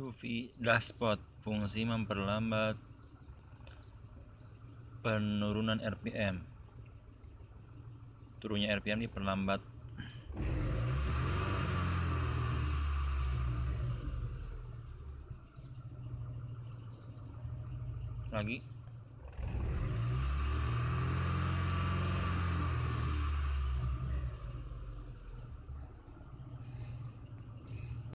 Duvi dashboard fungsi memperlambat penurunan RPM turunnya RPM ini perlambat lagi